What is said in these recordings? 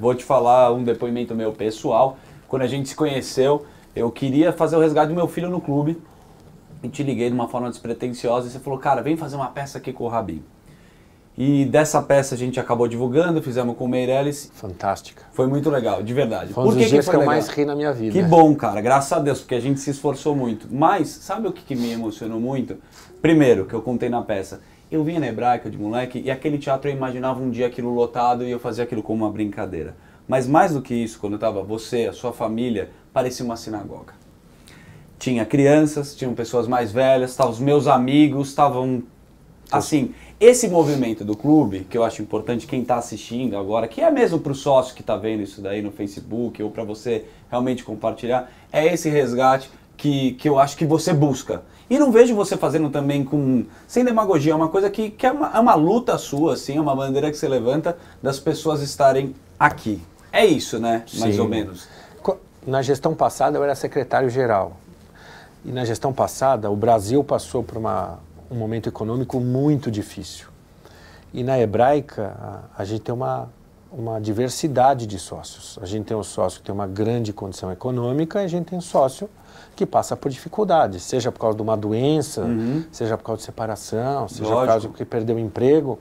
Vou te falar um depoimento meu pessoal. Quando a gente se conheceu, eu queria fazer o resgate do meu filho no clube e te liguei de uma forma despretensiosa e você falou, cara, vem fazer uma peça aqui com o Rabin. E dessa peça a gente acabou divulgando, fizemos com o Meirelles. Fantástica. Foi muito legal, de verdade. Foi um dos que dias que, que eu mais ri na minha vida. Que bom, cara. Graças a Deus, porque a gente se esforçou muito. Mas, sabe o que, que me emocionou muito? Primeiro, que eu contei na peça. Eu vinha na hebraica de moleque e aquele teatro eu imaginava um dia aquilo lotado e eu fazia aquilo como uma brincadeira. Mas mais do que isso, quando eu estava você, a sua família, parecia uma sinagoga. Tinha crianças, tinham pessoas mais velhas, estavam tá, os meus amigos, estavam assim, esse movimento do clube, que eu acho importante quem está assistindo agora, que é mesmo para o sócio que está vendo isso daí no Facebook ou para você realmente compartilhar, é esse resgate que, que eu acho que você busca. E não vejo você fazendo também com. sem demagogia, é uma coisa que, que é, uma, é uma luta sua, assim, é uma bandeira que você levanta das pessoas estarem aqui. É isso, né? Mais Sim. ou menos. Na gestão passada eu era secretário-geral. E na gestão passada o Brasil passou por uma, um momento econômico muito difícil. E na hebraica a, a gente tem uma uma diversidade de sócios. A gente tem um sócio que tem uma grande condição econômica e a gente tem um sócio que passa por dificuldades, seja por causa de uma doença, uhum. seja por causa de separação, seja Lógico. por causa que perdeu o emprego.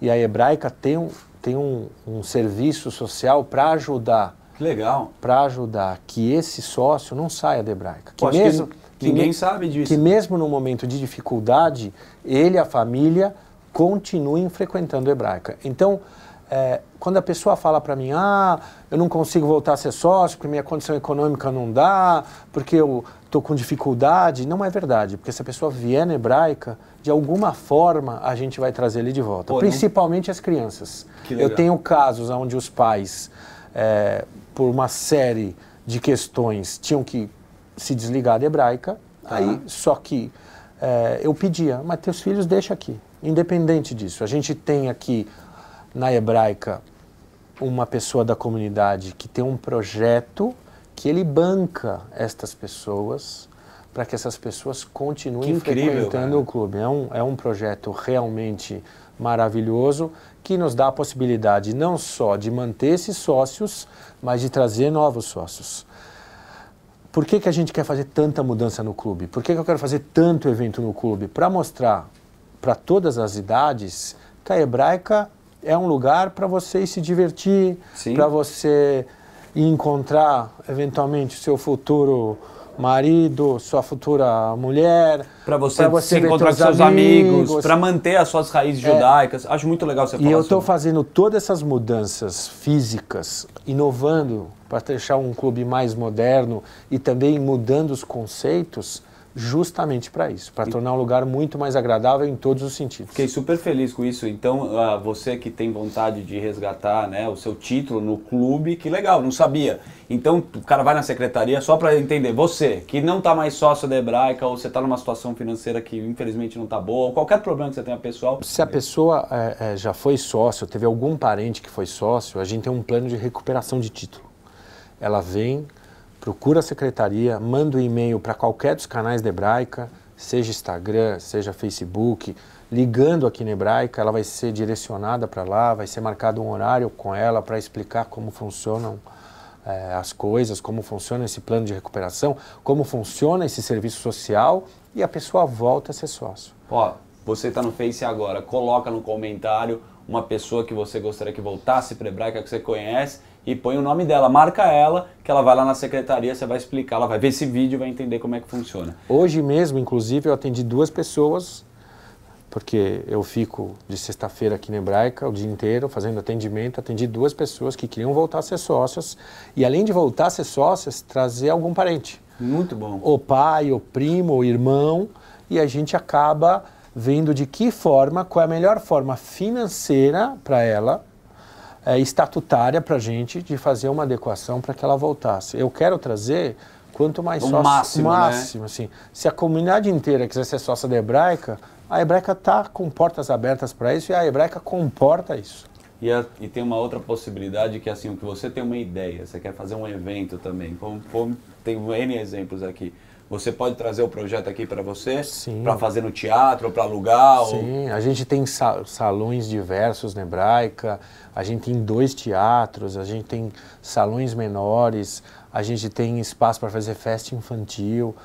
E a Hebraica tem um, tem um, um serviço social para ajudar. Que legal. Para ajudar que esse sócio não saia da Hebraica. Que mesmo, que, ninguém sabe disso. Que mesmo no momento de dificuldade, ele, a família, continuem frequentando a Hebraica. Então, é, quando a pessoa fala para mim, ah, eu não consigo voltar a ser sócio porque minha condição econômica não dá, porque eu estou com dificuldade, não é verdade, porque se a pessoa vier na hebraica, de alguma forma a gente vai trazer ele de volta, Pô, principalmente não... as crianças. Eu tenho casos onde os pais, é, por uma série de questões, tinham que se desligar da hebraica, ah. aí só que é, eu pedia, mas teus filhos deixa aqui, independente disso, a gente tem aqui na hebraica uma pessoa da comunidade que tem um projeto que ele banca estas pessoas para que essas pessoas continuem incrível, frequentando cara. o clube. É um, é um projeto realmente maravilhoso que nos dá a possibilidade não só de manter esses sócios, mas de trazer novos sócios. Por que, que a gente quer fazer tanta mudança no clube? Por que, que eu quero fazer tanto evento no clube? Para mostrar para todas as idades que a hebraica é um lugar para você se divertir, para você encontrar eventualmente o seu futuro marido, sua futura mulher, para você, você se encontrar com seus amigos, para manter as suas raízes é. judaicas. Acho muito legal você falar. E eu estou fazendo todas essas mudanças físicas, inovando para deixar um clube mais moderno e também mudando os conceitos justamente para isso, para tornar um lugar muito mais agradável em todos os sentidos. Fiquei super feliz com isso. Então, uh, você que tem vontade de resgatar né, o seu título no clube, que legal, não sabia. Então, o cara vai na secretaria só para entender. Você, que não está mais sócio da Hebraica, ou você está numa situação financeira que infelizmente não está boa, ou qualquer problema que você tenha pessoal. Se a pessoa é, é, já foi sócio, teve algum parente que foi sócio, a gente tem um plano de recuperação de título. Ela vem, procura a secretaria, manda um e-mail para qualquer dos canais da Hebraica, seja Instagram, seja Facebook, ligando aqui na Hebraica, ela vai ser direcionada para lá, vai ser marcado um horário com ela para explicar como funcionam é, as coisas, como funciona esse plano de recuperação, como funciona esse serviço social e a pessoa volta a ser sócio. Ó, você está no Face agora, coloca no comentário uma pessoa que você gostaria que voltasse para Hebraica, que você conhece, e põe o nome dela, marca ela, que ela vai lá na secretaria, você vai explicar, ela vai ver esse vídeo, vai entender como é que funciona. Hoje mesmo, inclusive, eu atendi duas pessoas, porque eu fico de sexta-feira aqui na Hebraica o dia inteiro fazendo atendimento, atendi duas pessoas que queriam voltar a ser sócias e além de voltar a ser sócias, trazer algum parente. Muito bom. O pai, o primo, o irmão, e a gente acaba vendo de que forma, qual é a melhor forma financeira para ela, é, estatutária para a gente de fazer uma adequação para que ela voltasse. Eu quero trazer quanto mais o sócio, máximo, né? máximo né? assim. Se a comunidade inteira quiser ser sócia da Hebraica, a Hebraica está com portas abertas para isso e a Hebraica comporta isso. E, a, e, tem uma outra possibilidade que é assim, o que você tem uma ideia, você quer fazer um evento também, como, como tem N exemplos aqui. Você pode trazer o projeto aqui para você, para fazer no teatro, para alugar? Sim, ou... a gente tem salões diversos na Hebraica, a gente tem dois teatros, a gente tem salões menores, a gente tem espaço para fazer festa infantil.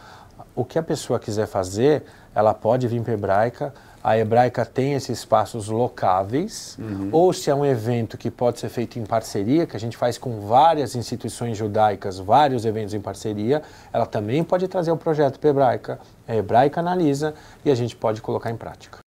O que a pessoa quiser fazer, ela pode vir para Hebraica, a Hebraica tem esses espaços locáveis, uhum. ou se é um evento que pode ser feito em parceria, que a gente faz com várias instituições judaicas, vários eventos em parceria, ela também pode trazer o projeto para a Hebraica, a Hebraica analisa e a gente pode colocar em prática.